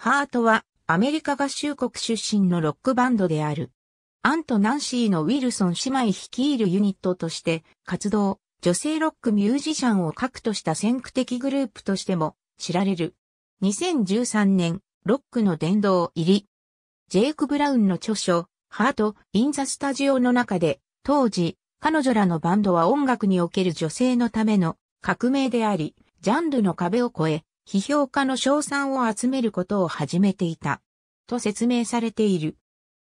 ハートはアメリカ合衆国出身のロックバンドである。アンとナンシーのウィルソン姉妹率いるユニットとして活動、女性ロックミュージシャンを核とした先駆的グループとしても知られる。2013年、ロックの殿堂入り。ジェイク・ブラウンの著書、ハート・イン・ザ・スタジオの中で、当時、彼女らのバンドは音楽における女性のための革命であり、ジャンルの壁を越え、批評家の賞賛を集めることを始めていた。と説明されている。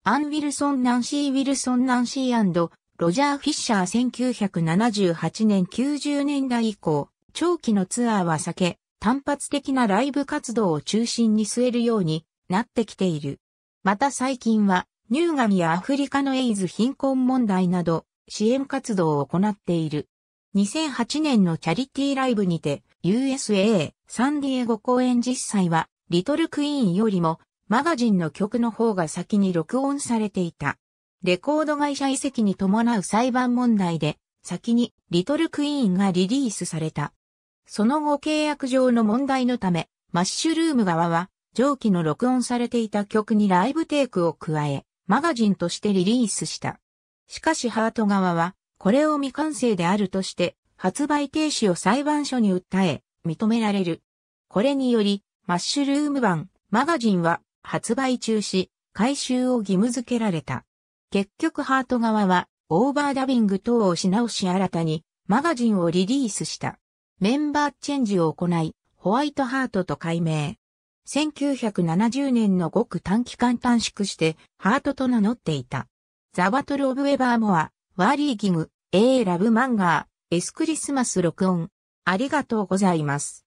アン・ウィルソン・ナンシー・ウィルソン・ナンシーロジャー・フィッシャー1978年90年代以降、長期のツアーは避け、単発的なライブ活動を中心に据えるようになってきている。また最近は、乳がんやアフリカのエイズ貧困問題など、支援活動を行っている。2008年のチャリティーライブにて USA サンディエゴ公演実際はリトルクイーンよりもマガジンの曲の方が先に録音されていた。レコード会社移籍に伴う裁判問題で先にリトルクイーンがリリースされた。その後契約上の問題のためマッシュルーム側は上記の録音されていた曲にライブテイクを加えマガジンとしてリリースした。しかしハート側はこれを未完成であるとして、発売停止を裁判所に訴え、認められる。これにより、マッシュルーム版、マガジンは、発売中止、回収を義務付けられた。結局ハート側は、オーバーダビング等をし直し新たに、マガジンをリリースした。メンバーチェンジを行い、ホワイトハートと改名。1970年のごく短期間短縮して、ハートと名乗っていた。ザ・バトル・オブ・エバーモア、ワーリーギム、A ラブマンガー、S クリスマス録音。ありがとうございます。